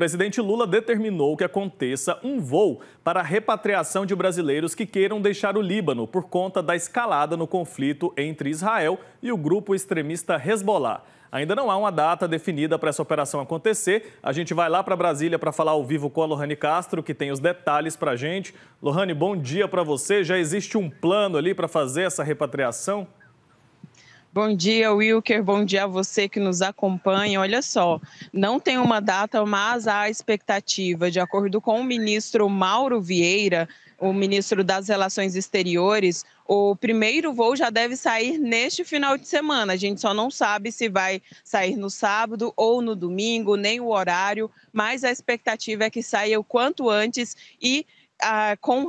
presidente Lula determinou que aconteça um voo para a repatriação de brasileiros que queiram deixar o Líbano por conta da escalada no conflito entre Israel e o grupo extremista Hezbollah. Ainda não há uma data definida para essa operação acontecer. A gente vai lá para Brasília para falar ao vivo com a Lohane Castro, que tem os detalhes para a gente. Lohane, bom dia para você. Já existe um plano ali para fazer essa repatriação? Bom dia, Wilker. Bom dia a você que nos acompanha. Olha só, não tem uma data, mas há expectativa. De acordo com o ministro Mauro Vieira, o ministro das Relações Exteriores, o primeiro voo já deve sair neste final de semana. A gente só não sabe se vai sair no sábado ou no domingo, nem o horário, mas a expectativa é que saia o quanto antes e ah, com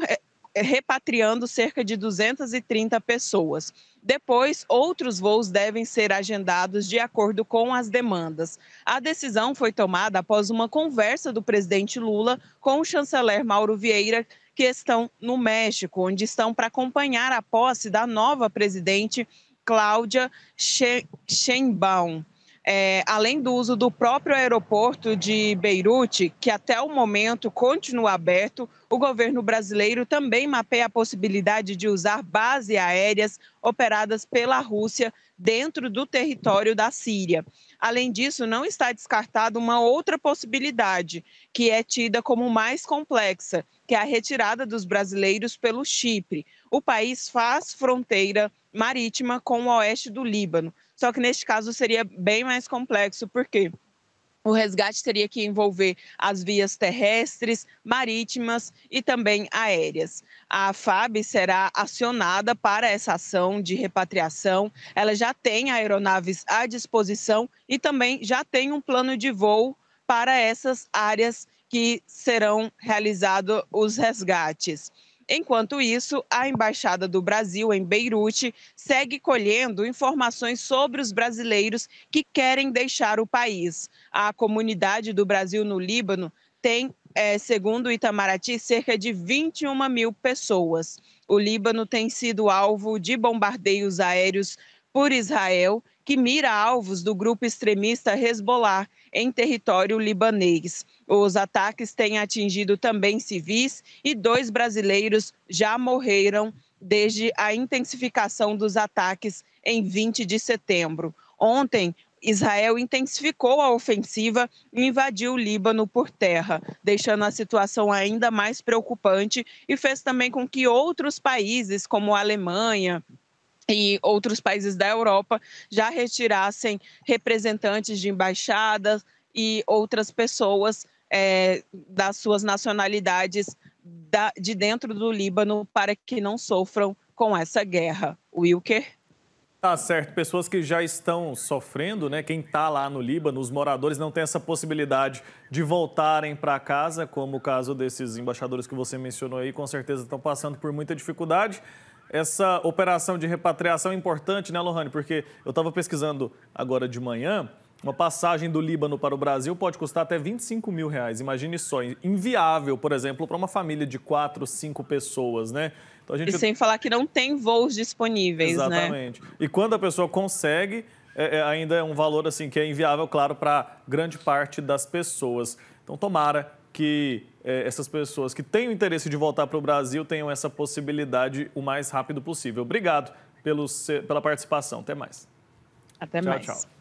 eh, repatriando cerca de 230 pessoas. Depois, outros voos devem ser agendados de acordo com as demandas. A decisão foi tomada após uma conversa do presidente Lula com o chanceler Mauro Vieira, que estão no México, onde estão para acompanhar a posse da nova presidente Cláudia Sheinbaum é, além do uso do próprio aeroporto de Beirute, que até o momento continua aberto, o governo brasileiro também mapeia a possibilidade de usar bases aéreas operadas pela Rússia dentro do território da Síria. Além disso, não está descartada uma outra possibilidade, que é tida como mais complexa, que é a retirada dos brasileiros pelo Chipre. O país faz fronteira marítima com o oeste do Líbano. Só que neste caso seria bem mais complexo, porque o resgate teria que envolver as vias terrestres, marítimas e também aéreas. A FAB será acionada para essa ação de repatriação. Ela já tem aeronaves à disposição e também já tem um plano de voo para essas áreas que serão realizados os resgates. Enquanto isso, a Embaixada do Brasil em Beirute segue colhendo informações sobre os brasileiros que querem deixar o país. A comunidade do Brasil no Líbano tem, é, segundo o Itamaraty, cerca de 21 mil pessoas. O Líbano tem sido alvo de bombardeios aéreos por Israel que mira alvos do grupo extremista Hezbollah em território libanês. Os ataques têm atingido também civis e dois brasileiros já morreram desde a intensificação dos ataques em 20 de setembro. Ontem, Israel intensificou a ofensiva e invadiu o Líbano por terra, deixando a situação ainda mais preocupante e fez também com que outros países, como a Alemanha, e outros países da Europa já retirassem representantes de embaixadas e outras pessoas é, das suas nacionalidades da, de dentro do Líbano para que não sofram com essa guerra. Wilker? Tá certo. Pessoas que já estão sofrendo, né? Quem está lá no Líbano, os moradores não têm essa possibilidade de voltarem para casa, como o caso desses embaixadores que você mencionou aí, com certeza estão passando por muita dificuldade essa operação de repatriação é importante, né, Lohane? Porque eu estava pesquisando agora de manhã, uma passagem do Líbano para o Brasil pode custar até 25 mil reais. Imagine só, inviável, por exemplo, para uma família de quatro, cinco pessoas, né? Então a gente... E sem falar que não tem voos disponíveis, Exatamente. né? Exatamente. E quando a pessoa consegue, é, é, ainda é um valor assim que é inviável, claro, para grande parte das pessoas. Então tomara que é, essas pessoas que têm o interesse de voltar para o Brasil tenham essa possibilidade o mais rápido possível. Obrigado pelo, pela participação. Até mais. Até tchau, mais. Tchau.